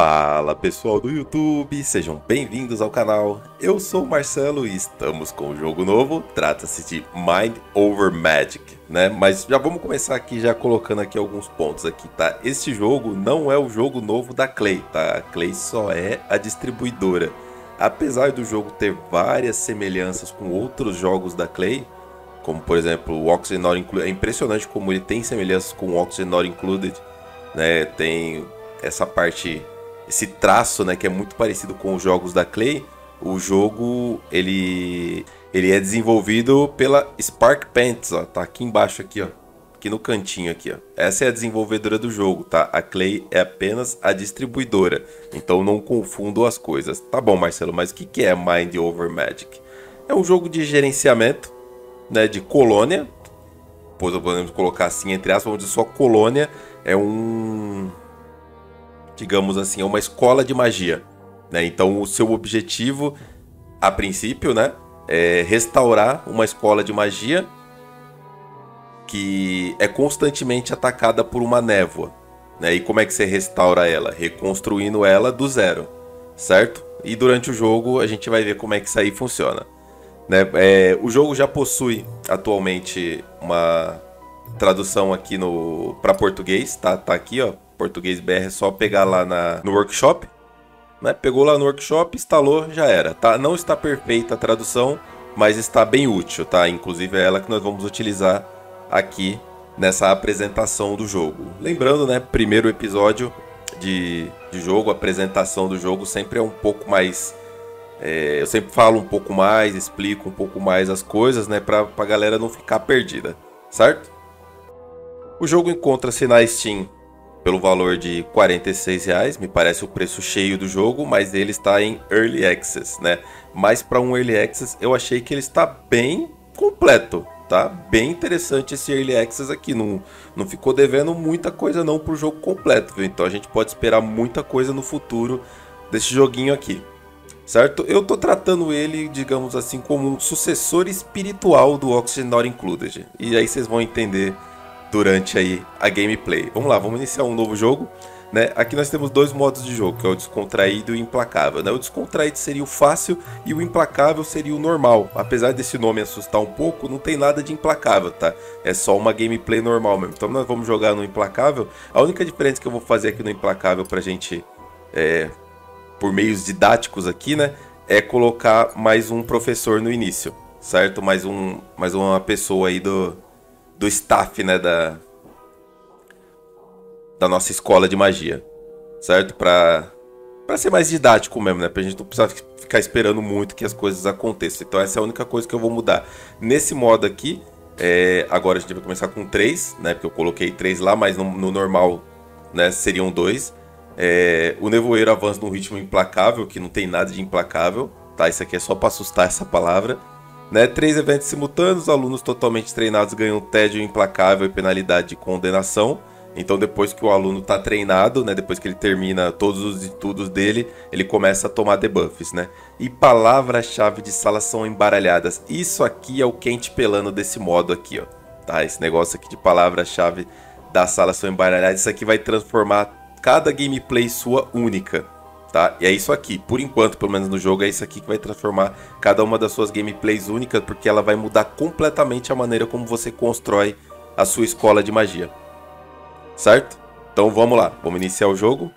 Fala pessoal do YouTube, sejam bem-vindos ao canal. Eu sou o Marcelo e estamos com um jogo novo. Trata-se de Mind Over Magic, né? Mas já vamos começar aqui já colocando aqui alguns pontos aqui, tá? Este jogo não é o jogo novo da Clay, tá? A Clay só é a distribuidora. Apesar do jogo ter várias semelhanças com outros jogos da Clay, como por exemplo o Not Included, é impressionante como ele tem semelhanças com o Not Included, né? Tem essa parte esse traço, né, que é muito parecido com os jogos da Clay, o jogo ele ele é desenvolvido pela Spark Pants, ó, tá aqui embaixo aqui, ó, aqui no cantinho aqui, ó. Essa é a desenvolvedora do jogo, tá? A Clay é apenas a distribuidora. Então não confundo as coisas. Tá bom, Marcelo, mas o que que é Mind Over Magic? É um jogo de gerenciamento, né, de colônia. Pois podemos colocar assim entre aspas, onde só colônia é um digamos assim, é uma escola de magia. Né? Então, o seu objetivo, a princípio, né, é restaurar uma escola de magia que é constantemente atacada por uma névoa. Né? E como é que você restaura ela? Reconstruindo ela do zero, certo? E durante o jogo a gente vai ver como é que isso aí funciona. Né? É, o jogo já possui atualmente uma tradução aqui no para português, tá? Tá aqui, ó, Português BR é só pegar lá na, no workshop. Né? Pegou lá no workshop, instalou, já era. Tá? Não está perfeita a tradução, mas está bem útil, tá? Inclusive é ela que nós vamos utilizar aqui nessa apresentação do jogo. Lembrando, né, primeiro episódio de, de jogo, apresentação do jogo sempre é um pouco mais é, eu sempre falo um pouco mais, explico um pouco mais as coisas, né, para a galera não ficar perdida, certo? O jogo encontra-se na Steam pelo valor de 46 reais, me parece o preço cheio do jogo, mas ele está em Early Access, né? Mas para um Early Access eu achei que ele está bem completo, tá? Bem interessante esse Early Access aqui, não, não ficou devendo muita coisa não para o jogo completo, viu? Então a gente pode esperar muita coisa no futuro desse joguinho aqui. Certo? Eu tô tratando ele, digamos assim, como um sucessor espiritual do Oxygen Not Included. E aí vocês vão entender durante aí a gameplay. Vamos lá, vamos iniciar um novo jogo. Né? Aqui nós temos dois modos de jogo, que é o descontraído e o implacável. Né? O descontraído seria o fácil e o implacável seria o normal. Apesar desse nome assustar um pouco, não tem nada de implacável, tá? É só uma gameplay normal mesmo. Então nós vamos jogar no implacável. A única diferença que eu vou fazer aqui no implacável pra gente, é, por meios didáticos aqui, né? É colocar mais um professor no início, certo? Mais, um, mais uma pessoa aí do, do staff, né, da da nossa escola de magia, certo? Para para ser mais didático mesmo, né? Pra gente não precisar ficar esperando muito que as coisas aconteçam. Então essa é a única coisa que eu vou mudar. Nesse modo aqui, é, agora a gente vai começar com 3, né? Porque eu coloquei 3 lá, mas no, no normal né, seriam 2. É, o nevoeiro avança num ritmo implacável, que não tem nada de implacável, tá? Isso aqui é só para assustar essa palavra. Né? Três eventos simultâneos, alunos totalmente treinados ganham tédio implacável e penalidade de condenação. Então, depois que o aluno está treinado, né, depois que ele termina todos os estudos dele, ele começa a tomar debuffs, né? E palavras-chave de sala são embaralhadas. Isso aqui é o quente pelando desse modo aqui, ó. Tá, esse negócio aqui de palavras-chave da sala são embaralhadas. Isso aqui vai transformar cada gameplay sua única tá? E é isso aqui, por enquanto, pelo menos no jogo, é isso aqui que vai transformar cada uma das suas gameplays únicas, porque ela vai mudar completamente a maneira como você constrói a sua escola de magia. Certo? Então vamos lá, vamos iniciar o jogo.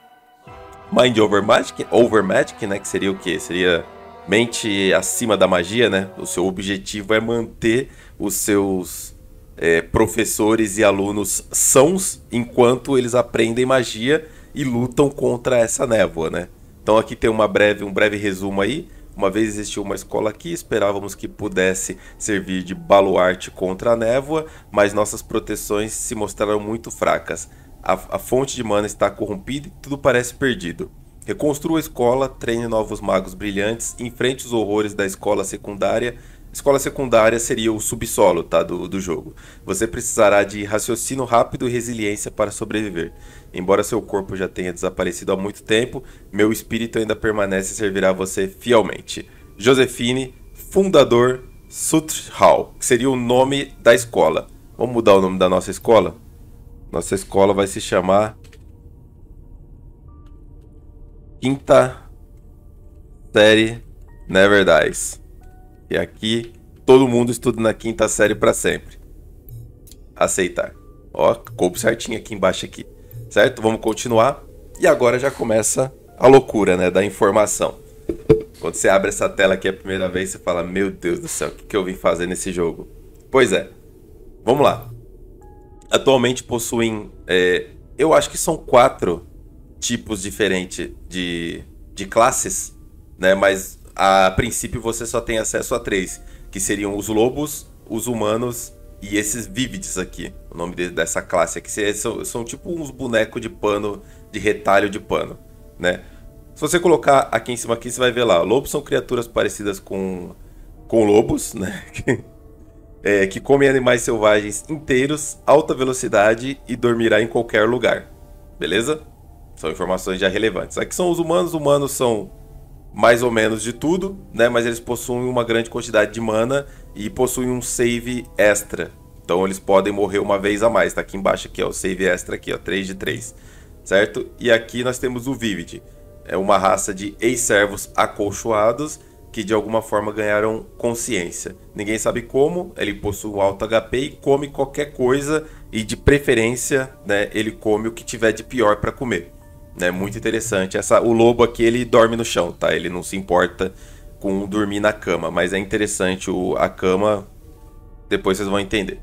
Mind over Magic, over magic né, que seria o quê? Seria mente acima da magia, né? O seu objetivo é manter os seus é, professores e alunos sãos enquanto eles aprendem magia e lutam contra essa névoa, né? Então aqui tem uma breve, um breve resumo aí. Uma vez existiu uma escola aqui, esperávamos que pudesse servir de baluarte contra a névoa, mas nossas proteções se mostraram muito fracas. A, a fonte de mana está corrompida e tudo parece perdido. Reconstrua a escola, treine novos magos brilhantes, enfrente os horrores da escola secundária Escola secundária seria o subsolo tá, do, do jogo. Você precisará de raciocínio rápido e resiliência para sobreviver. Embora seu corpo já tenha desaparecido há muito tempo, meu espírito ainda permanece e servirá a você fielmente. Josefine, fundador Suthal, que seria o nome da escola. Vamos mudar o nome da nossa escola? Nossa escola vai se chamar Quinta Série Never Dies. E aqui todo mundo estuda na quinta série para sempre. Aceitar. Ó, coube certinho aqui embaixo aqui. Certo? Vamos continuar. E agora já começa a loucura, né, da informação. Quando você abre essa tela aqui a primeira vez, você fala: "Meu Deus do céu, o que que eu vim fazer nesse jogo?". Pois é. Vamos lá. Atualmente possuem, é, eu acho que são quatro tipos diferentes de, de classes, né? Mas a princípio você só tem acesso a três, que seriam os lobos, os humanos e esses vívides aqui, o nome de, dessa classe aqui, são, são tipo uns bonecos de pano, de retalho de pano, né? Se você colocar aqui em cima aqui, você vai ver lá, lobos são criaturas parecidas com, com lobos, né? é, que comem animais selvagens inteiros, alta velocidade e dormirá em qualquer lugar, beleza? São informações já relevantes. Aqui são os humanos, humanos são mais ou menos de tudo, né? Mas eles possuem uma grande quantidade de mana e possuem um save extra. Então eles podem morrer uma vez a mais, tá aqui embaixo aqui, ó, o save extra aqui, ó, 3 de 3. Certo? E aqui nós temos o Vivid. É uma raça de ex-servos acolchoados que de alguma forma ganharam consciência. Ninguém sabe como, ele possui um alto HP e come qualquer coisa e de preferência, né, ele come o que tiver de pior para comer. É muito interessante. Essa, o lobo aqui ele dorme no chão, tá? Ele não se importa com dormir na cama, mas é interessante o, a cama. Depois vocês vão entender.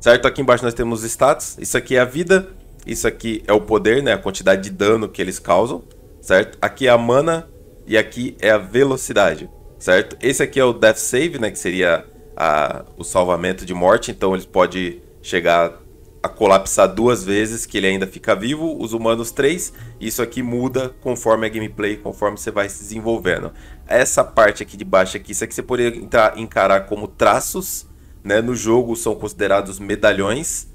Certo? Aqui embaixo nós temos status. Isso aqui é a vida. Isso aqui é o poder, né? A quantidade de dano que eles causam. Certo? Aqui é a mana. E aqui é a velocidade. Certo? Esse aqui é o death save, né? Que seria a, o salvamento de morte. Então eles podem chegar a colapsar duas vezes, que ele ainda fica vivo, os humanos três. Isso aqui muda conforme a gameplay, conforme você vai se desenvolvendo. Essa parte aqui de baixo aqui, isso aqui você poderia encarar como traços, né? No jogo são considerados medalhões,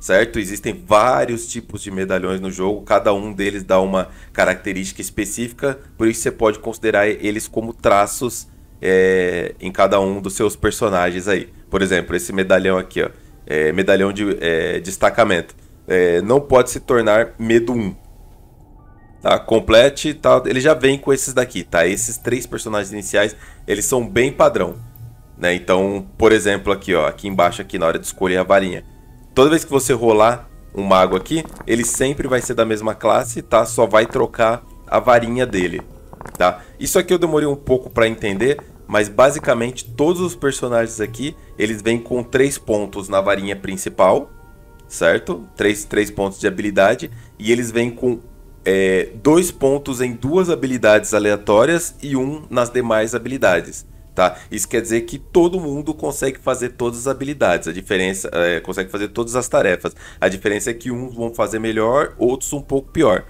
certo? Existem vários tipos de medalhões no jogo, cada um deles dá uma característica específica, por isso você pode considerar eles como traços é, em cada um dos seus personagens aí. Por exemplo, esse medalhão aqui, ó é, medalhão de é, destacamento. É, não pode se tornar medo 1. Tá, complete tá, ele já vem com esses daqui, tá? Esses três personagens iniciais, eles são bem padrão, né? Então, por exemplo, aqui, ó, aqui embaixo aqui na hora de escolher a varinha. Toda vez que você rolar um mago aqui, ele sempre vai ser da mesma classe, tá? Só vai trocar a varinha dele, tá? Isso aqui eu demorei um pouco para entender, mas basicamente todos os personagens aqui, eles vêm com três pontos na varinha principal, certo? Três, três pontos de habilidade, e eles vêm com é, dois pontos em duas habilidades aleatórias e um nas demais habilidades. Tá? Isso quer dizer que todo mundo consegue fazer todas as habilidades, a diferença é, consegue fazer todas as tarefas. A diferença é que uns vão fazer melhor, outros um pouco pior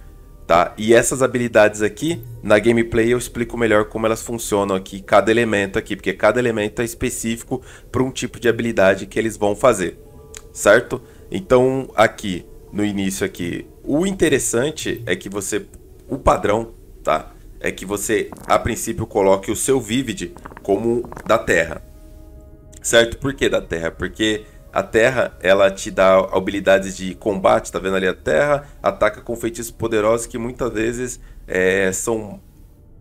tá? E essas habilidades aqui, na gameplay eu explico melhor como elas funcionam aqui, cada elemento aqui, porque cada elemento é específico para um tipo de habilidade que eles vão fazer, certo? Então, aqui, no início aqui, o interessante é que você, o padrão, tá? É que você, a princípio, coloque o seu Vivid como da Terra, certo? Por que da Terra? Porque a terra, ela te dá habilidades de combate, tá vendo ali a terra? Ataca com feitiços poderosos que muitas vezes é, são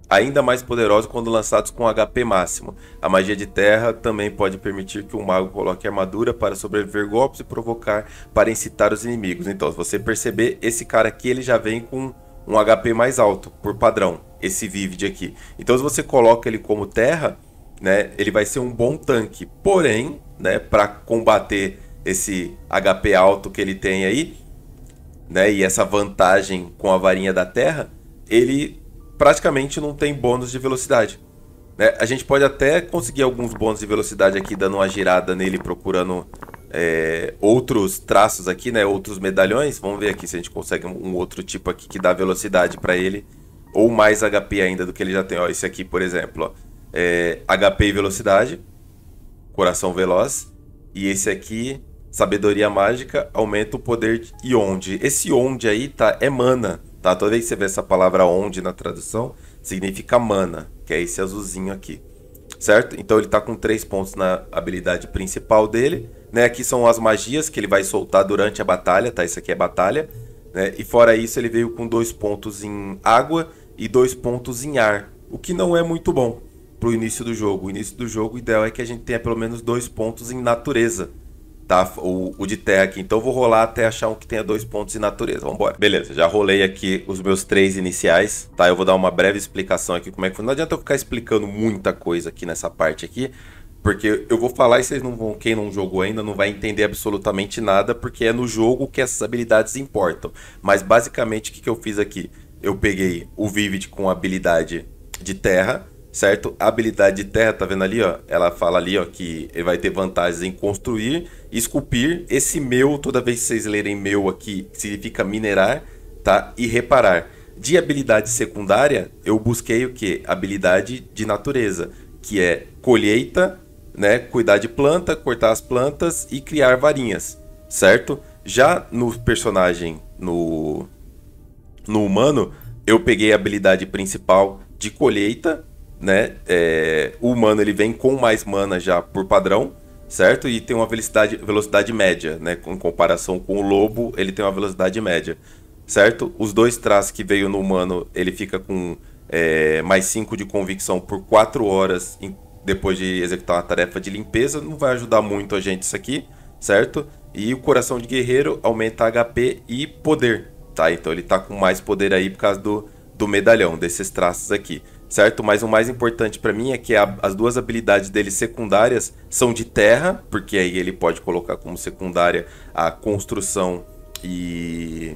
ainda mais poderosos quando lançados com HP máximo. A magia de terra também pode permitir que um mago coloque armadura para sobreviver golpes e provocar para incitar os inimigos. Então, se você perceber, esse cara aqui ele já vem com um HP mais alto, por padrão, esse Vivid aqui. Então, se você coloca ele como terra, né, ele vai ser um bom tanque. Porém, né, para combater esse HP alto que ele tem aí, né, e essa vantagem com a varinha da terra, ele praticamente não tem bônus de velocidade. Né? A gente pode até conseguir alguns bônus de velocidade aqui dando uma girada nele, procurando é, outros traços aqui, né, outros medalhões. Vamos ver aqui se a gente consegue um outro tipo aqui que dá velocidade para ele ou mais HP ainda do que ele já tem. Ó, esse aqui, por exemplo, ó é, HP e velocidade, coração veloz. E esse aqui, sabedoria mágica, aumenta o poder e onde. Esse onde aí tá é mana, tá? Toda vez que você vê essa palavra onde na tradução, significa mana, que é esse azulzinho aqui. Certo? Então ele tá com 3 pontos na habilidade principal dele. Né? Aqui são as magias que ele vai soltar durante a batalha, tá? Isso aqui é batalha. Né? E fora isso, ele veio com 2 pontos em água e 2 pontos em ar. O que não é muito bom para o início do jogo. O início do jogo, o ideal é que a gente tenha pelo menos dois pontos em natureza. Tá? O, o de terra aqui. Então vou rolar até achar um que tenha dois pontos em natureza. Vambora. Beleza, já rolei aqui os meus três iniciais. Tá? Eu vou dar uma breve explicação aqui como é que foi. Não adianta eu ficar explicando muita coisa aqui nessa parte aqui. Porque eu vou falar e vocês não vão. Quem não jogou ainda não vai entender absolutamente nada, porque é no jogo que essas habilidades importam. Mas basicamente o que, que eu fiz aqui? Eu peguei o Vivid com habilidade de terra certo? A habilidade de terra, tá vendo ali, ó? Ela fala ali, ó, que ele vai ter vantagens em construir, esculpir. Esse meu, toda vez que vocês lerem meu aqui, significa minerar, tá? E reparar. De habilidade secundária, eu busquei o que? Habilidade de natureza, que é colheita, né? Cuidar de planta, cortar as plantas e criar varinhas, certo? Já no personagem, no, no humano, eu peguei a habilidade principal de colheita, né? É, o humano ele vem com mais mana já por padrão, certo? E tem uma velocidade, velocidade média, né? Em comparação com o lobo, ele tem uma velocidade média, certo? Os dois traços que veio no humano, ele fica com é, mais 5 de convicção por 4 horas em, depois de executar uma tarefa de limpeza. Não vai ajudar muito a gente isso aqui, certo? E o coração de guerreiro aumenta HP e poder, tá? Então ele tá com mais poder aí por causa do, do medalhão, desses traços aqui certo? Mas o mais importante para mim é que a, as duas habilidades dele secundárias são de terra, porque aí ele pode colocar como secundária a construção e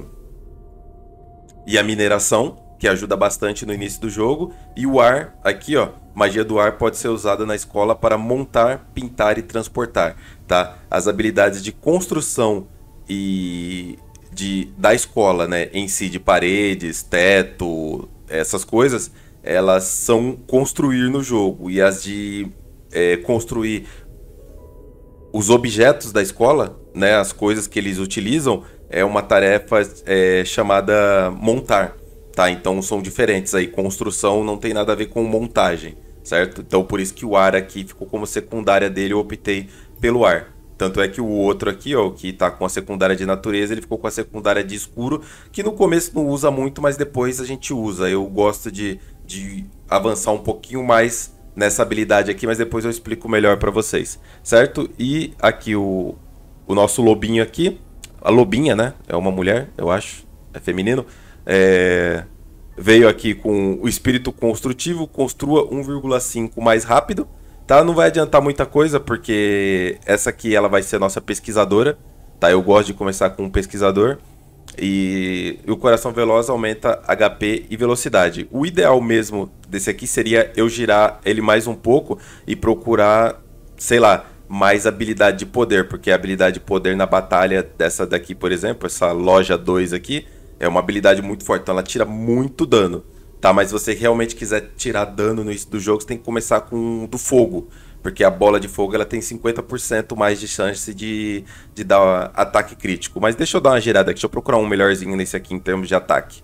e a mineração, que ajuda bastante no início do jogo, e o ar, aqui ó, magia do ar pode ser usada na escola para montar, pintar e transportar, tá? As habilidades de construção e de da escola, né, em si de paredes, teto, essas coisas, elas são construir no jogo e as de é, construir os objetos da escola, né, as coisas que eles utilizam, é uma tarefa é, chamada montar, tá? Então são diferentes aí. Construção não tem nada a ver com montagem, certo? Então por isso que o ar aqui ficou como secundária dele, eu optei pelo ar. Tanto é que o outro aqui, ó, que tá com a secundária de natureza, ele ficou com a secundária de escuro, que no começo não usa muito, mas depois a gente usa. Eu gosto de de avançar um pouquinho mais nessa habilidade aqui, mas depois eu explico melhor para vocês, certo? E aqui o, o nosso lobinho aqui, a lobinha, né? É uma mulher, eu acho, é feminino. É... Veio aqui com o espírito construtivo, construa 1,5 mais rápido, tá? Não vai adiantar muita coisa, porque essa aqui ela vai ser nossa pesquisadora, tá? Eu gosto de começar com um pesquisador. E o coração veloz aumenta HP e velocidade. O ideal mesmo desse aqui seria eu girar ele mais um pouco e procurar, sei lá, mais habilidade de poder, porque a habilidade de poder na batalha dessa daqui, por exemplo, essa loja 2 aqui, é uma habilidade muito forte, então ela tira muito dano. Tá, mas se você realmente quiser tirar dano no início do jogo, você tem que começar com do fogo. Porque a bola de fogo ela tem 50% mais de chance de, de dar ataque crítico. Mas deixa eu dar uma girada aqui, deixa eu procurar um melhorzinho nesse aqui em termos de ataque.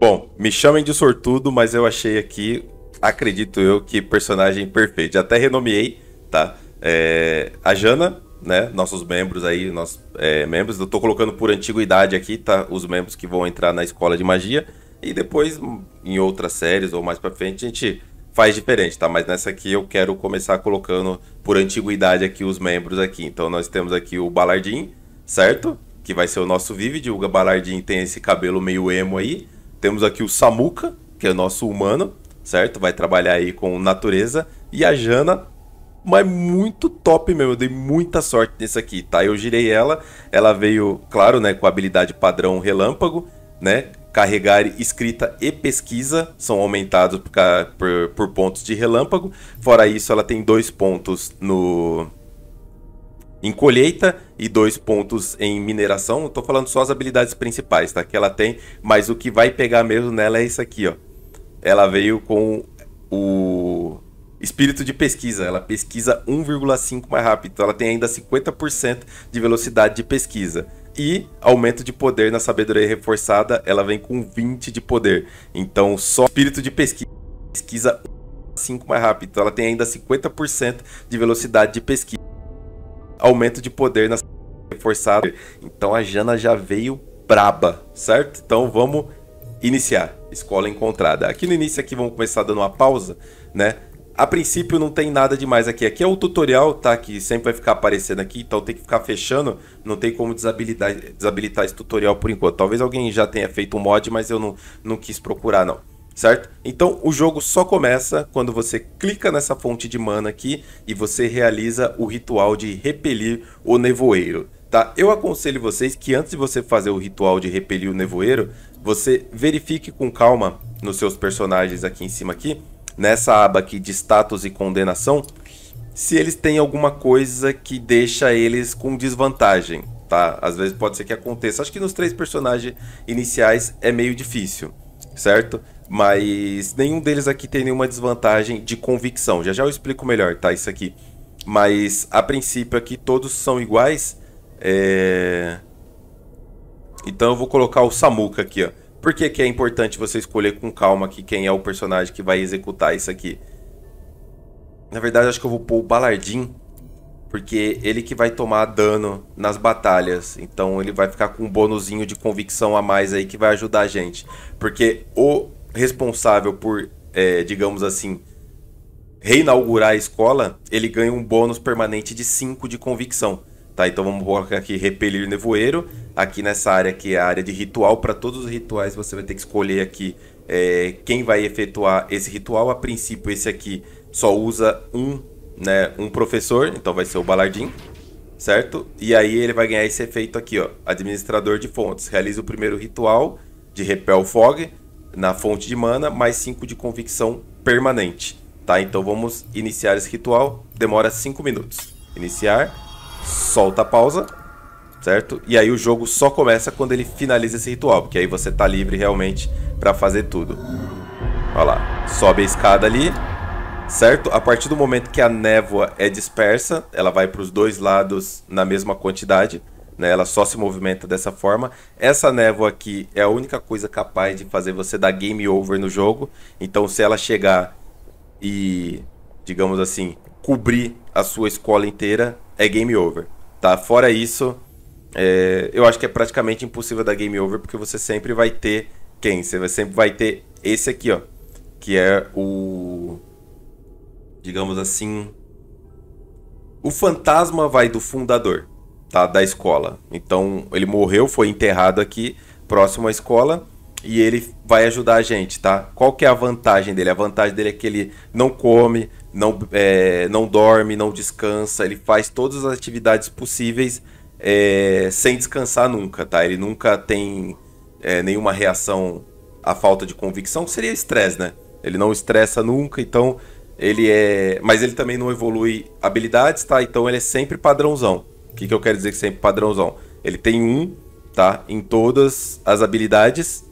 Bom, me chamem de sortudo, mas eu achei aqui, acredito eu, que personagem perfeito. Já até renomeei, tá? É, a Jana, né? Nossos membros aí, nossos é, membros. Eu tô colocando por antiguidade aqui, tá? Os membros que vão entrar na escola de magia. E depois, em outras séries ou mais pra frente, a gente faz diferente, tá? Mas nessa aqui eu quero começar colocando por antiguidade aqui os membros aqui. Então nós temos aqui o Balardim, certo? Que vai ser o nosso Vivid. O Balardim tem esse cabelo meio emo aí. Temos aqui o Samuka, que é o nosso humano, certo? Vai trabalhar aí com natureza. E a Jana, mas muito top mesmo. Eu dei muita sorte nesse aqui, tá? Eu girei ela, ela veio, claro, né, com a habilidade padrão relâmpago, né? carregar escrita e pesquisa são aumentados por, por, por pontos de relâmpago. Fora isso, ela tem dois pontos no em colheita e dois pontos em mineração. Estou falando só as habilidades principais, tá? Que ela tem, mas o que vai pegar mesmo nela é isso aqui, ó. Ela veio com o espírito de pesquisa. Ela pesquisa 1,5 mais rápido. Então ela tem ainda 50% de velocidade de pesquisa e aumento de poder na sabedoria reforçada, ela vem com 20 de poder. Então, só espírito de pesquisa, pesquisa 5 mais rápido. Então, ela tem ainda 50% de velocidade de pesquisa. Aumento de poder na sabedoria reforçada. Então, a Jana já veio braba, certo? Então, vamos iniciar. Escola encontrada. Aqui no início aqui é vamos começar dando uma pausa, né? A princípio não tem nada demais aqui. Aqui é o tutorial, tá? Que sempre vai ficar aparecendo aqui, então tem que ficar fechando. Não tem como desabilitar, desabilitar esse tutorial por enquanto. Talvez alguém já tenha feito um mod, mas eu não, não quis procurar, não certo? Então o jogo só começa quando você clica nessa fonte de mana aqui e você realiza o ritual de repelir o nevoeiro, tá? Eu aconselho vocês que antes de você fazer o ritual de repelir o nevoeiro, você verifique com calma nos seus personagens aqui em cima aqui nessa aba aqui de status e condenação, se eles têm alguma coisa que deixa eles com desvantagem, tá? Às vezes pode ser que aconteça. Acho que nos três personagens iniciais é meio difícil, certo? Mas nenhum deles aqui tem nenhuma desvantagem de convicção. Já já eu explico melhor, tá? Isso aqui. Mas a princípio aqui todos são iguais. É... Então eu vou colocar o Samuka aqui, ó. Por que, que é importante você escolher com calma aqui quem é o personagem que vai executar isso aqui? Na verdade, acho que eu vou pôr o Balardim, porque ele que vai tomar dano nas batalhas. Então ele vai ficar com um bônusinho de convicção a mais aí que vai ajudar a gente. Porque o responsável por, é, digamos assim, reinaugurar a escola, ele ganha um bônus permanente de 5 de convicção. Tá, então vamos colocar aqui repelir nevoeiro aqui nessa área que é a área de ritual. Para todos os rituais, você vai ter que escolher aqui é, quem vai efetuar esse ritual. A princípio, esse aqui só usa um, né, um professor, então vai ser o Balardim, certo? E aí ele vai ganhar esse efeito aqui, ó, administrador de fontes. Realiza o primeiro ritual de Repel Fog na fonte de mana, mais 5 de convicção permanente. Tá, então vamos iniciar esse ritual. Demora 5 minutos. Iniciar, solta a pausa certo? E aí o jogo só começa quando ele finaliza esse ritual, porque aí você tá livre realmente para fazer tudo. Olha lá, sobe a escada ali, certo? A partir do momento que a névoa é dispersa, ela vai para os dois lados na mesma quantidade, né? Ela só se movimenta dessa forma. Essa névoa aqui é a única coisa capaz de fazer você dar game over no jogo. Então, se ela chegar e, digamos assim, cobrir a sua escola inteira, é game over, tá? Fora isso, é, eu acho que é praticamente impossível dar game over, porque você sempre vai ter quem? Você sempre vai ter esse aqui, ó. Que é o. Digamos assim. O fantasma vai do fundador, tá? Da escola. Então, ele morreu, foi enterrado aqui, próximo à escola. E ele vai ajudar a gente, tá? Qual que é a vantagem dele? A vantagem dele é que ele não come, não, é, não dorme, não descansa. Ele faz todas as atividades possíveis é, sem descansar nunca, tá? Ele nunca tem é, nenhuma reação à falta de convicção, que seria estresse, né? Ele não estressa nunca, então ele é. Mas ele também não evolui habilidades, tá? Então ele é sempre padrãozão. O que, que eu quero dizer que sempre padrãozão? Ele tem um, tá? Em todas as habilidades,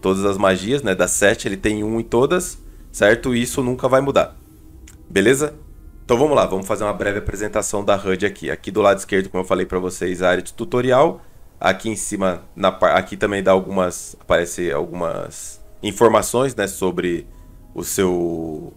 todas as magias, né? Das sete, ele tem um em todas, certo? E isso nunca vai mudar. Beleza? Então vamos lá, vamos fazer uma breve apresentação da HUD aqui. Aqui do lado esquerdo, como eu falei para vocês, a área de tutorial. Aqui em cima, na, aqui também dá algumas, aparece algumas informações, né, sobre o seu,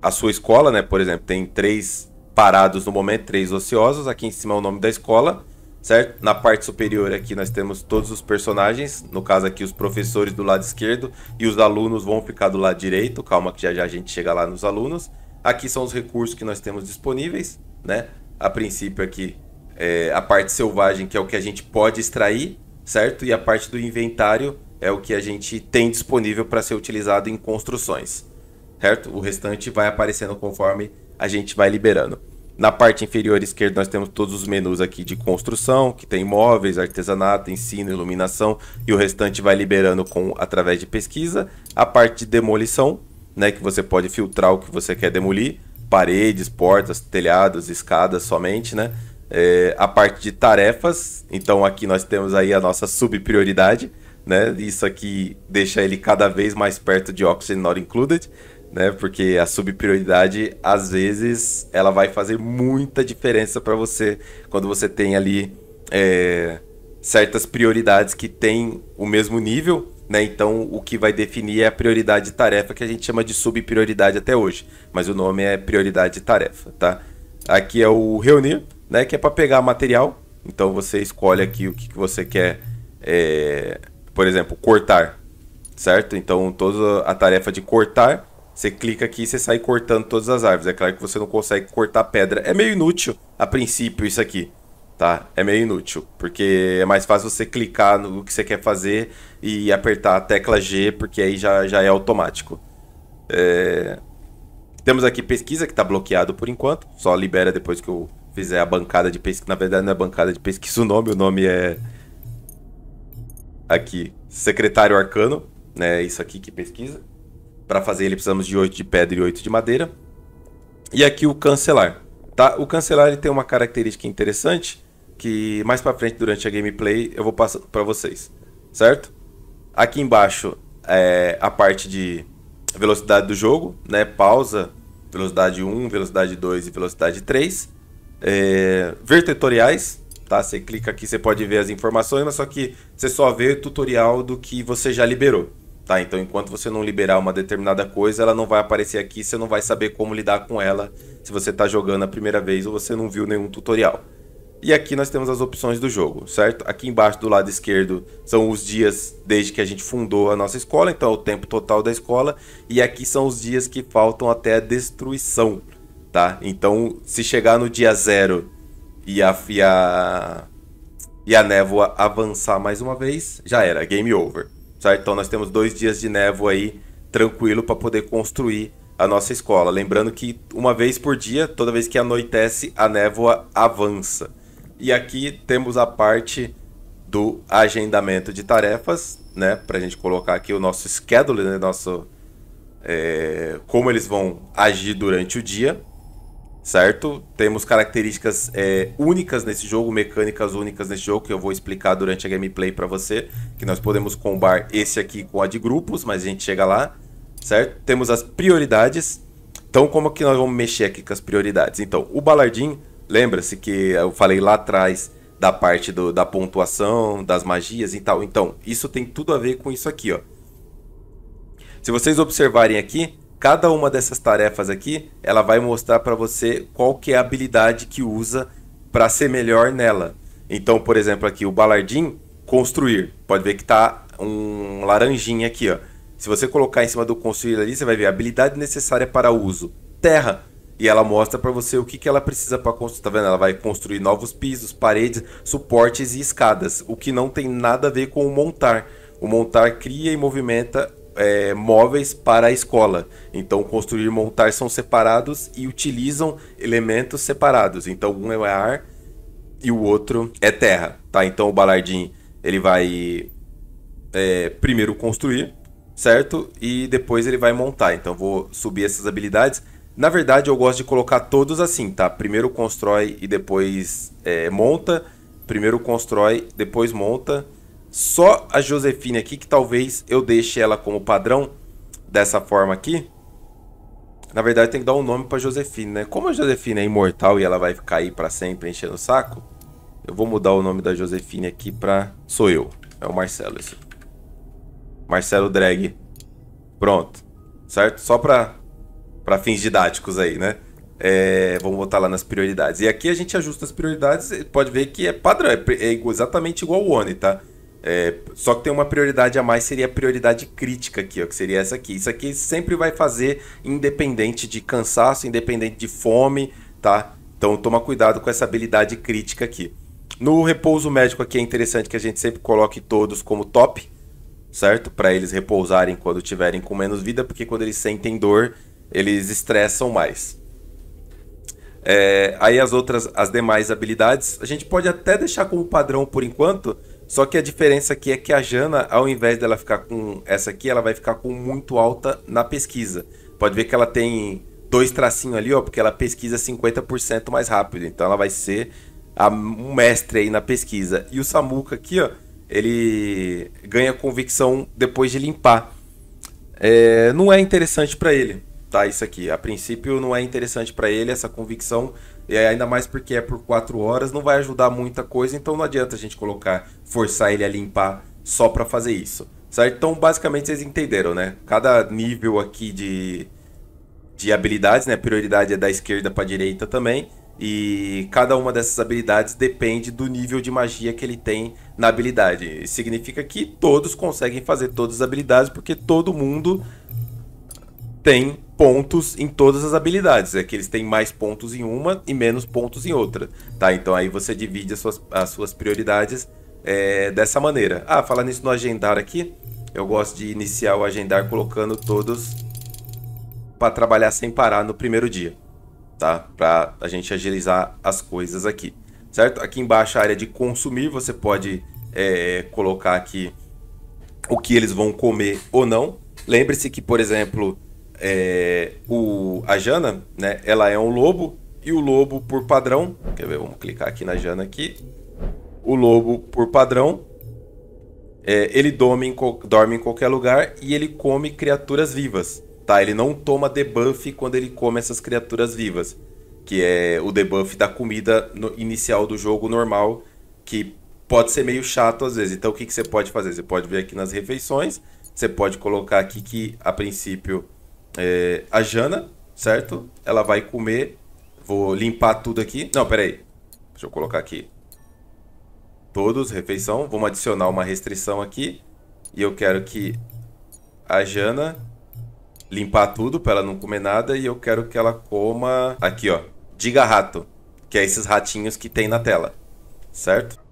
a sua escola, né? Por exemplo, tem três parados no momento, três ociosos. Aqui em cima é o nome da escola, certo? Na parte superior aqui nós temos todos os personagens. No caso aqui os professores do lado esquerdo e os alunos vão ficar do lado direito. Calma que já já a gente chega lá nos alunos. Aqui são os recursos que nós temos disponíveis, né? A princípio aqui é a parte selvagem, que é o que a gente pode extrair, certo? E a parte do inventário é o que a gente tem disponível para ser utilizado em construções, certo? O restante vai aparecendo conforme a gente vai liberando. Na parte inferior esquerda nós temos todos os menus aqui de construção, que tem móveis, artesanato, ensino, iluminação e o restante vai liberando com através de pesquisa. A parte de demolição, né, que você pode filtrar o que você quer demolir, paredes, portas, telhados, escadas somente, né? É, a parte de tarefas, então aqui nós temos aí a nossa subprioridade, né? Isso aqui deixa ele cada vez mais perto de Oxygen Not Included, né? Porque a subprioridade, às vezes, ela vai fazer muita diferença para você quando você tem ali é, certas prioridades que têm o mesmo nível, né? Então, o que vai definir é a prioridade de tarefa, que a gente chama de subprioridade até hoje, mas o nome é prioridade de tarefa, tá? Aqui é o reunir, né? Que é para pegar material. Então, você escolhe aqui o que, que você quer, é... por exemplo, cortar, certo? Então, toda a tarefa de cortar, você clica aqui e você sai cortando todas as árvores. É claro que você não consegue cortar pedra. É meio inútil a princípio isso aqui, tá? É meio inútil, porque é mais fácil você clicar no que você quer fazer e apertar a tecla G, porque aí já, já é automático. É... Temos aqui pesquisa, que está bloqueado por enquanto, só libera depois que eu fizer a bancada de pesquisa. Na verdade, não é bancada de pesquisa o nome, o nome é... Aqui, secretário arcano, né? É isso aqui que pesquisa. Para fazer ele precisamos de 8 de pedra e 8 de madeira. E aqui o cancelar. Tá? O cancelar ele tem uma característica interessante que mais pra frente, durante a gameplay, eu vou passar pra vocês, certo? Aqui embaixo é a parte de velocidade do jogo, né? Pausa, velocidade 1, velocidade 2 e velocidade 3. É, ver tutoriais, tá? Você clica aqui, você pode ver as informações, mas só que você só vê tutorial do que você já liberou, tá? Então, enquanto você não liberar uma determinada coisa, ela não vai aparecer aqui, você não vai saber como lidar com ela se você está jogando a primeira vez ou você não viu nenhum tutorial. E aqui nós temos as opções do jogo, certo? Aqui embaixo do lado esquerdo são os dias desde que a gente fundou a nossa escola, então é o tempo total da escola. E aqui são os dias que faltam até a destruição, tá? Então, se chegar no dia zero e a, e a, e a névoa avançar mais uma vez, já era, game over, certo? Então nós temos dois dias de névoa aí, tranquilo, para poder construir a nossa escola. Lembrando que uma vez por dia, toda vez que anoitece, a névoa avança. E aqui temos a parte do agendamento de tarefas, né? Para a gente colocar aqui o nosso schedule, né? Nosso, é, como eles vão agir durante o dia, certo? Temos características é, únicas nesse jogo, mecânicas únicas nesse jogo, que eu vou explicar durante a gameplay para você, que nós podemos combar esse aqui com a de grupos, mas a gente chega lá, certo? Temos as prioridades. Então, como que nós vamos mexer aqui com as prioridades? Então, o Balardim Lembra-se que eu falei lá atrás da parte do, da pontuação, das magias e tal. Então, isso tem tudo a ver com isso aqui, ó. Se vocês observarem aqui, cada uma dessas tarefas aqui, ela vai mostrar para você qual que é a habilidade que usa para ser melhor nela. Então, por exemplo, aqui o balardim, construir. Pode ver que tá um laranjinha aqui, ó. Se você colocar em cima do construir ali, você vai ver habilidade necessária para uso. Terra, e ela mostra para você o que, que ela precisa para construir. Tá vendo? Ela vai construir novos pisos, paredes, suportes e escadas. O que não tem nada a ver com o montar. O montar cria e movimenta é, móveis para a escola. Então, construir e montar são separados e utilizam elementos separados. Então, um é ar e o outro é terra. Tá? Então, o Balardim ele vai é, primeiro construir, certo? E depois ele vai montar. Então, vou subir essas habilidades na verdade, eu gosto de colocar todos assim, tá? Primeiro constrói e depois é, monta. Primeiro constrói, depois monta. Só a Josefine aqui, que talvez eu deixe ela como padrão dessa forma aqui. Na verdade, tem que dar um nome pra Josefine, né? Como a Josefine é imortal e ela vai ficar aí pra sempre enchendo o saco, eu vou mudar o nome da Josefine aqui pra... Sou eu. É o Marcelo isso. Marcelo Drag. Pronto. Certo? Só pra para fins didáticos aí, né? É, vamos botar lá nas prioridades. E aqui a gente ajusta as prioridades, pode ver que é padrão, é, é exatamente igual o One, tá? É, só que tem uma prioridade a mais, seria a prioridade crítica aqui, ó, que seria essa aqui. Isso aqui sempre vai fazer independente de cansaço, independente de fome, tá? Então toma cuidado com essa habilidade crítica aqui. No repouso médico aqui é interessante que a gente sempre coloque todos como top, certo? Para eles repousarem quando tiverem com menos vida, porque quando eles sentem dor, eles estressam mais. É, aí as outras, as demais habilidades, a gente pode até deixar como padrão por enquanto, só que a diferença aqui é que a Jana, ao invés dela ficar com essa aqui, ela vai ficar com muito alta na pesquisa. Pode ver que ela tem dois tracinhos ali, ó, porque ela pesquisa 50% mais rápido. Então ela vai ser a, um mestre aí na pesquisa. E o Samuka aqui, ó, ele ganha convicção depois de limpar. É, não é interessante para ele escutar isso aqui. A princípio não é interessante para ele essa convicção, e ainda mais porque é por quatro horas, não vai ajudar muita coisa, então não adianta a gente colocar, forçar ele a limpar só para fazer isso. Certo? Então, basicamente, vocês entenderam, né? Cada nível aqui de, de habilidades, né? prioridade é da esquerda para direita também. E cada uma dessas habilidades depende do nível de magia que ele tem na habilidade. Isso significa que todos conseguem fazer todas as habilidades, porque todo mundo tem pontos em todas as habilidades. É que eles têm mais pontos em uma e menos pontos em outra, tá? Então aí você divide as suas, as suas prioridades é, dessa maneira. Ah, falando nisso no agendar aqui, eu gosto de iniciar o agendar colocando todos para trabalhar sem parar no primeiro dia, tá? Para a gente agilizar as coisas aqui, certo? Aqui embaixo a área de consumir, você pode é, colocar aqui o que eles vão comer ou não. Lembre-se que, por exemplo, é, o, a Jana, né, ela é um lobo e o lobo por padrão, quer ver, vamos clicar aqui na Jana aqui. O lobo por padrão, é, ele dorme em, dorme em qualquer lugar e ele come criaturas vivas, tá? Ele não toma debuff quando ele come essas criaturas vivas, que é o debuff da comida no, inicial do jogo normal, que pode ser meio chato às vezes. Então o que, que você pode fazer? Você pode vir aqui nas refeições, você pode colocar aqui que a princípio é, a Jana, certo? Ela vai comer. Vou limpar tudo aqui. Não, peraí. Deixa eu colocar aqui. Todos, refeição. Vamos adicionar uma restrição aqui. E eu quero que a Jana limpar tudo para ela não comer nada. E eu quero que ela coma. Aqui, ó. Diga rato. Que é esses ratinhos que tem na tela. Certo?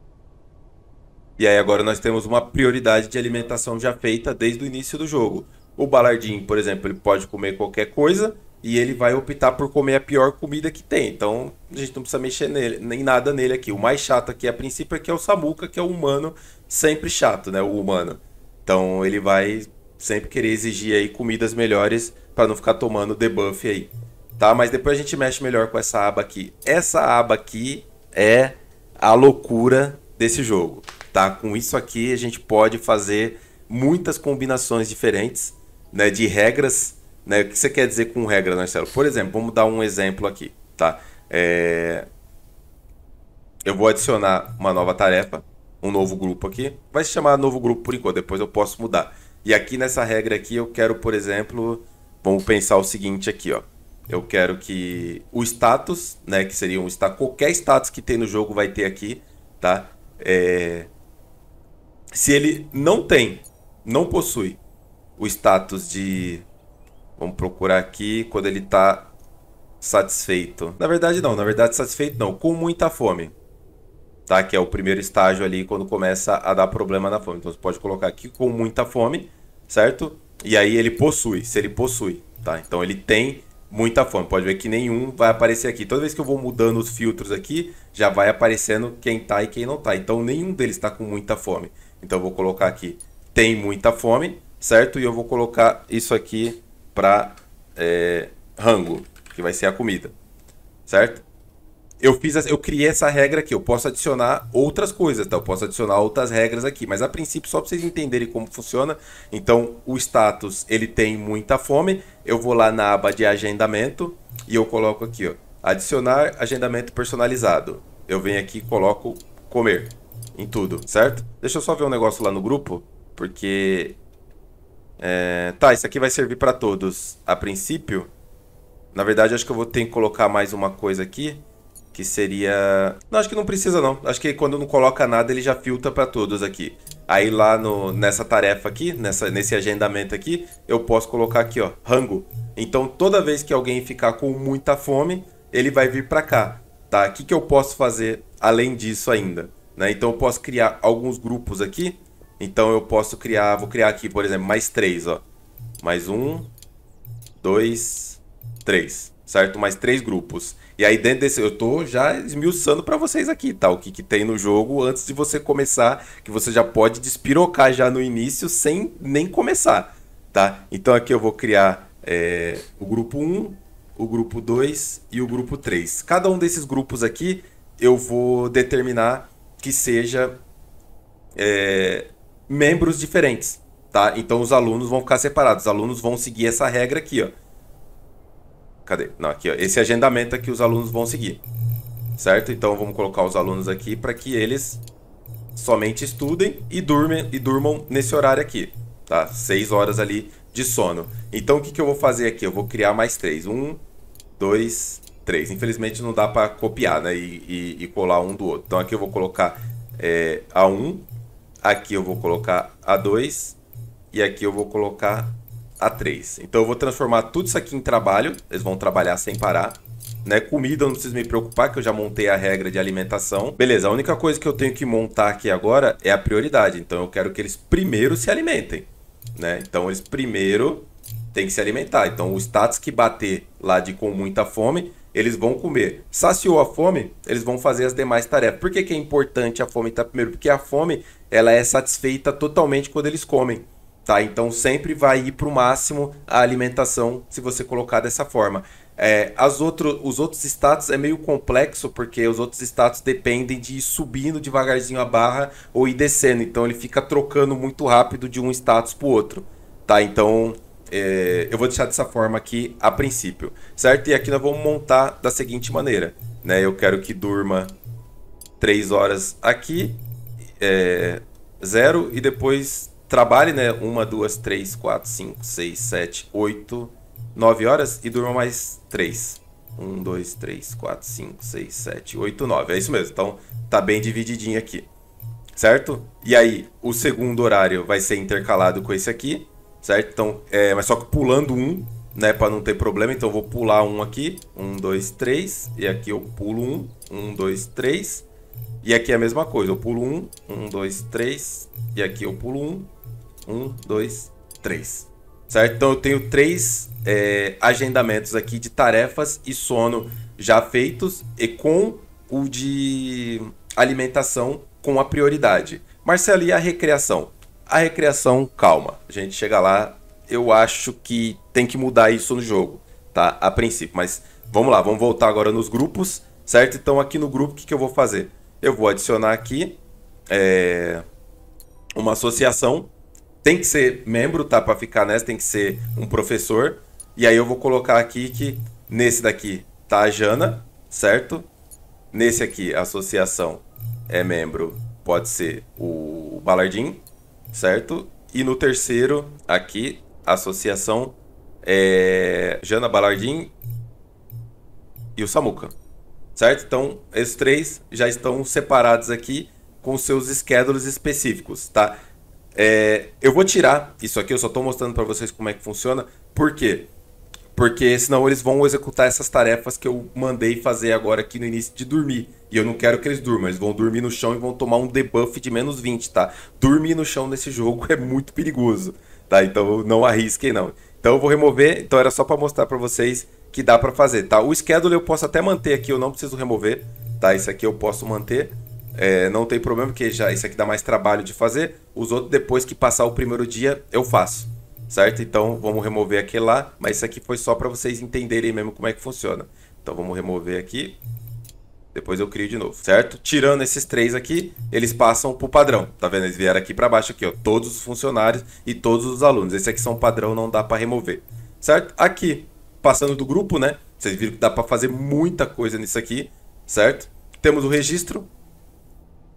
E aí agora nós temos uma prioridade de alimentação já feita desde o início do jogo. O Balardim, por exemplo, ele pode comer qualquer coisa e ele vai optar por comer a pior comida que tem. Então, a gente não precisa mexer nele, nem nada nele aqui. O mais chato aqui, a princípio, é que é o Samuca, que é o humano, sempre chato, né? O humano. Então, ele vai sempre querer exigir aí comidas melhores para não ficar tomando debuff aí. Tá? Mas depois a gente mexe melhor com essa aba aqui. Essa aba aqui é a loucura desse jogo, tá? Com isso aqui, a gente pode fazer muitas combinações diferentes né, de regras. Né? O que você quer dizer com regra, Marcelo? Por exemplo, vamos dar um exemplo aqui. Tá? É... Eu vou adicionar uma nova tarefa, um novo grupo aqui. Vai se chamar novo grupo por enquanto, depois eu posso mudar. E aqui nessa regra aqui eu quero, por exemplo, vamos pensar o seguinte aqui, ó. Eu quero que o status, né, que seria um status, qualquer status que tem no jogo vai ter aqui, tá? É... Se ele não tem, não possui o status de. Vamos procurar aqui quando ele tá satisfeito. Na verdade, não. Na verdade, satisfeito não. Com muita fome. Tá? Que é o primeiro estágio ali quando começa a dar problema na fome. Então você pode colocar aqui com muita fome, certo? E aí ele possui, se ele possui, tá? Então ele tem muita fome. Pode ver que nenhum vai aparecer aqui. Toda vez que eu vou mudando os filtros aqui, já vai aparecendo quem tá e quem não tá. Então nenhum deles está com muita fome. Então eu vou colocar aqui tem muita fome certo? E eu vou colocar isso aqui para é, rango, que vai ser a comida, certo? Eu fiz, eu criei essa regra aqui. Eu posso adicionar outras coisas, tá? Eu posso adicionar outras regras aqui, mas a princípio só para vocês entenderem como funciona. Então, o status ele tem muita fome. Eu vou lá na aba de agendamento e eu coloco aqui, ó, adicionar agendamento personalizado. Eu venho aqui e coloco comer em tudo, certo? Deixa eu só ver um negócio lá no grupo, porque é, tá, isso aqui vai servir para todos. A princípio, na verdade, acho que eu vou ter que colocar mais uma coisa aqui. Que seria... Não, acho que não precisa não. Acho que quando não coloca nada, ele já filtra para todos aqui. Aí lá no, nessa tarefa aqui, nessa, nesse agendamento aqui, eu posso colocar aqui, ó, rango. Então toda vez que alguém ficar com muita fome, ele vai vir para cá, tá? O que, que eu posso fazer além disso ainda? Né? Então eu posso criar alguns grupos aqui então eu posso criar, vou criar aqui, por exemplo, mais três, ó. Mais um, dois, três, certo? Mais três grupos. E aí dentro desse, eu tô já esmiuçando para vocês aqui, tá? O que, que tem no jogo antes de você começar, que você já pode despirocar já no início sem nem começar, tá? Então aqui eu vou criar é, o grupo 1, o grupo 2 e o grupo 3. Cada um desses grupos aqui eu vou determinar que seja é, membros diferentes, tá? Então os alunos vão ficar separados. Os alunos vão seguir essa regra aqui, ó. Cadê? Não, aqui, ó. Esse agendamento aqui os alunos vão seguir. Certo? Então vamos colocar os alunos aqui para que eles somente estudem e durmem e durmam nesse horário aqui, tá? 6 horas ali de sono. Então o que, que eu vou fazer aqui? Eu vou criar mais três. Um, dois, três. Infelizmente não dá para copiar, né? E, e, e, colar um do outro. Então aqui eu vou colocar é, a um. Aqui eu vou colocar A2 e aqui eu vou colocar A3. Então eu vou transformar tudo isso aqui em trabalho, eles vão trabalhar sem parar. Né? Comida eu não preciso me preocupar, que eu já montei a regra de alimentação. Beleza, a única coisa que eu tenho que montar aqui agora é a prioridade. Então eu quero que eles primeiro se alimentem. Né? Então eles primeiro têm que se alimentar. Então o status que bater lá de com muita fome eles vão comer. Saciou a fome, eles vão fazer as demais tarefas. Por que, que é importante a fome estar tá primeiro? Porque a fome ela é satisfeita totalmente quando eles comem. Tá, então sempre vai ir para o máximo a alimentação se você colocar dessa forma. É, as outro, os outros status é meio complexo, porque os outros status dependem de ir subindo devagarzinho a barra ou ir descendo. Então ele fica trocando muito rápido de um status para o outro. Tá? Então é, eu vou deixar dessa forma aqui a princípio, certo? E aqui nós vamos montar da seguinte maneira, né? Eu quero que durma 3 horas aqui, é, zero, e depois trabalhe, né? 1, 2, 3, 4, 5, 6, 7, 8, 9 horas e durma mais 3. 1, 2, 3, 4, 5, 6, 7, 8, 9. É isso mesmo. Então tá bem divididinho aqui. Certo? E aí, o segundo horário vai ser intercalado com esse aqui certo? Então, é, mas só que pulando um, né, para não ter problema, então eu vou pular um aqui, um, dois, três, e aqui eu pulo um, um, dois, três, e aqui é a mesma coisa, eu pulo um, um, dois, três, e aqui eu pulo um, um, dois, três, certo? Então eu tenho três é, agendamentos aqui de tarefas e sono já feitos e com o de alimentação com a prioridade. Marcelo, e a recreação? a recreação, calma. A gente chega lá, eu acho que tem que mudar isso no jogo, tá? A princípio. Mas vamos lá, vamos voltar agora nos grupos, certo? Então aqui no grupo, o que, que eu vou fazer? Eu vou adicionar aqui é, uma associação. Tem que ser membro, tá? Para ficar nessa, tem que ser um professor. E aí eu vou colocar aqui que nesse daqui tá a Jana, certo? Nesse aqui, associação é membro, pode ser o Balardim certo? E no terceiro, aqui, associação é, Jana Balardim e o Samuca, certo? Então, esses três já estão separados aqui com seus schedules específicos, tá? É, eu vou tirar isso aqui, eu só estou mostrando para vocês como é que funciona, porque quê? Porque senão eles vão executar essas tarefas que eu mandei fazer agora aqui no início de dormir. E eu não quero que eles durmam. Eles vão dormir no chão e vão tomar um debuff de menos 20, tá? Dormir no chão nesse jogo é muito perigoso, tá? Então não arrisquem, não. Então eu vou remover. Então era só para mostrar para vocês que dá para fazer, tá? O schedule eu posso até manter aqui, eu não preciso remover, tá? Isso aqui eu posso manter. É, não tem problema, porque já isso aqui dá mais trabalho de fazer. Os outros, depois que passar o primeiro dia, eu faço certo? Então vamos remover aquele lá, mas isso aqui foi só para vocês entenderem mesmo como é que funciona. Então vamos remover aqui, depois eu crio de novo, certo? Tirando esses três aqui, eles passam para o padrão, tá vendo? Eles vieram aqui para baixo aqui, ó, todos os funcionários e todos os alunos. Esse aqui são padrão, não dá para remover, certo? Aqui, passando do grupo, né? Vocês viram que dá para fazer muita coisa nisso aqui, certo? Temos o registro.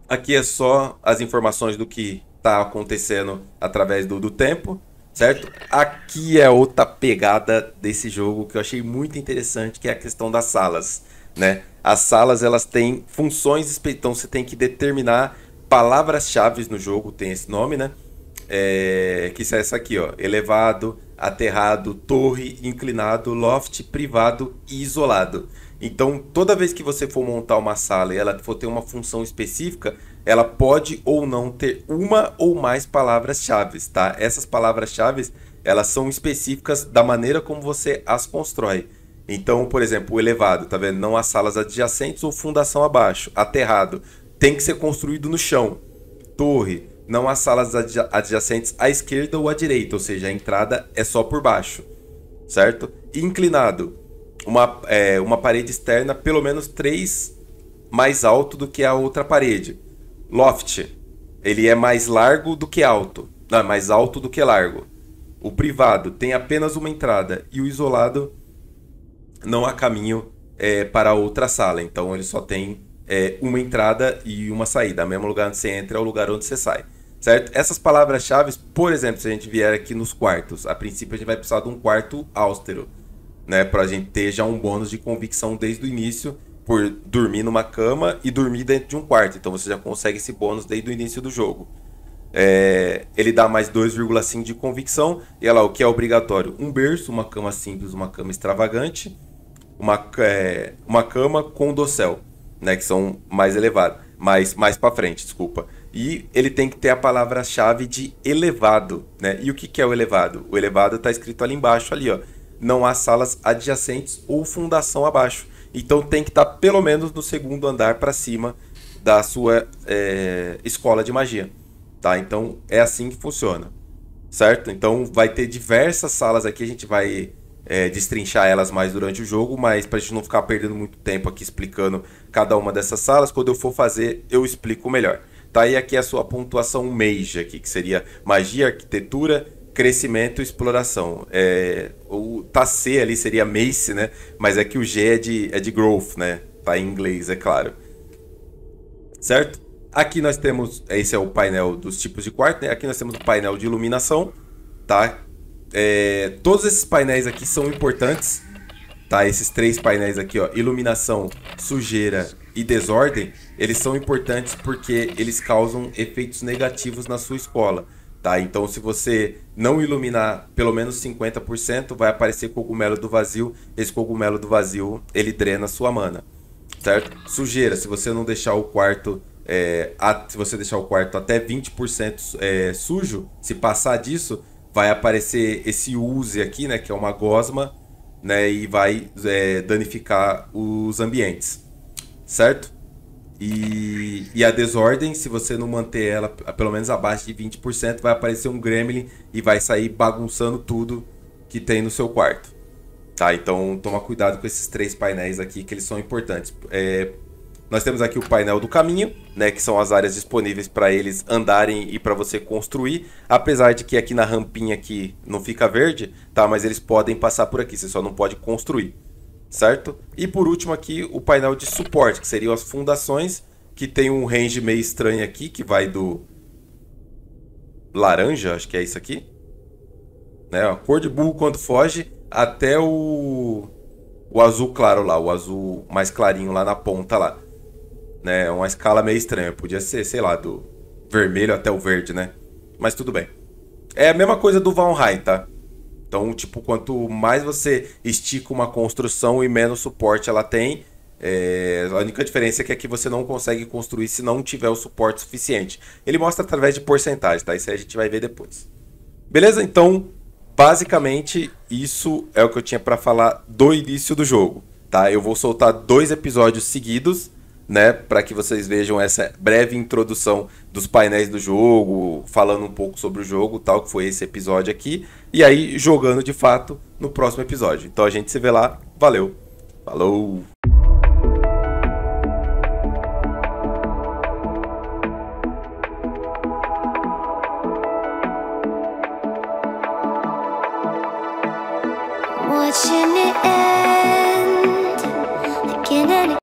Aqui é só as informações do que está acontecendo através do, do tempo, certo? Aqui é outra pegada desse jogo que eu achei muito interessante, que é a questão das salas, né? As salas elas têm funções, então você tem que determinar palavras-chave no jogo, tem esse nome, né? É, que é essa aqui, ó. Elevado, aterrado, torre, inclinado, loft, privado e isolado. Então, toda vez que você for montar uma sala e ela for ter uma função específica, ela pode ou não ter uma ou mais palavras-chave, tá? Essas palavras-chave, elas são específicas da maneira como você as constrói. Então, por exemplo, o elevado, tá vendo? Não há salas adjacentes ou fundação abaixo. Aterrado, tem que ser construído no chão. Torre, não há salas adjacentes à esquerda ou à direita, ou seja, a entrada é só por baixo, certo? Inclinado, uma, é, uma parede externa pelo menos 3 mais alto do que a outra parede loft, ele é mais largo do que alto, não, é mais alto do que largo. O privado tem apenas uma entrada e o isolado não há caminho é, para outra sala, então ele só tem é, uma entrada e uma saída. É o mesmo lugar onde você entra é o lugar onde você sai. Certo? Essas palavras-chave, por exemplo, se a gente vier aqui nos quartos, a princípio a gente vai precisar de um quarto austero, né? Para a gente ter já um bônus de convicção desde o início por dormir numa cama e dormir dentro de um quarto. Então você já consegue esse bônus desde o início do jogo. É, ele dá mais 2,5 de convicção. E olha lá, o que é obrigatório? Um berço, uma cama simples, uma cama extravagante, uma, é, uma cama com dossel, né? Que são mais elevados, mais, mais para frente, desculpa. E ele tem que ter a palavra-chave de elevado, né? E o que, que é o elevado? O elevado está escrito ali embaixo, ali, ó. Não há salas adjacentes ou fundação abaixo. Então tem que estar tá pelo menos no segundo andar para cima da sua é, escola de magia. Tá? Então é assim que funciona. Certo? Então vai ter diversas salas aqui, a gente vai é, destrinchar elas mais durante o jogo, mas para a gente não ficar perdendo muito tempo aqui explicando cada uma dessas salas, quando eu for fazer, eu explico melhor. Tá? E aqui a sua pontuação Mage aqui, que seria magia, arquitetura, crescimento e exploração. É, o TAC ali seria Mace, né? Mas é que o G é de, é de growth, né? Tá em inglês, é claro. Certo? Aqui nós temos, esse é o painel dos tipos de quarto, né? Aqui nós temos o painel de iluminação, tá? É, todos esses painéis aqui são importantes, tá? Esses três painéis aqui, ó, iluminação, sujeira e desordem, eles são importantes porque eles causam efeitos negativos na sua escola. Tá? Então, se você não iluminar pelo menos 50%, vai aparecer cogumelo do vazio. Esse cogumelo do vazio, ele drena sua mana, certo? Sujeira, se você não deixar o quarto... É, a, se você deixar o quarto até 20% é, sujo, se passar disso, vai aparecer esse use aqui, né? Que é uma gosma, né? E vai é, danificar os ambientes, certo? E, e a desordem, se você não manter ela pelo menos abaixo de 20%, vai aparecer um gremlin e vai sair bagunçando tudo que tem no seu quarto. Tá, então toma cuidado com esses três painéis aqui, que eles são importantes. É, nós temos aqui o painel do caminho, né, que são as áreas disponíveis para eles andarem e para você construir. Apesar de que aqui na rampinha aqui não fica verde, tá, mas eles podem passar por aqui, você só não pode construir certo? E por último aqui o painel de suporte, que seriam as fundações, que tem um range meio estranho aqui, que vai do laranja, acho que é isso aqui, né? A cor de burro quando foge até o o azul claro lá, o azul mais clarinho lá na ponta lá. Né? É uma escala meio estranha, podia ser, sei lá, do vermelho até o verde, né? Mas tudo bem. É a mesma coisa do Valheim, tá? Então, tipo, quanto mais você estica uma construção e menos suporte ela tem, é, a única diferença é que aqui você não consegue construir se não tiver o suporte suficiente. Ele mostra através de porcentagem, tá? Isso aí a gente vai ver depois. Beleza? Então, basicamente, isso é o que eu tinha para falar do início do jogo, tá? Eu vou soltar dois episódios seguidos né, para que vocês vejam essa breve introdução dos painéis do jogo, falando um pouco sobre o jogo, tal que foi esse episódio aqui, e aí jogando de fato no próximo episódio. Então a gente se vê lá. Valeu. Falou.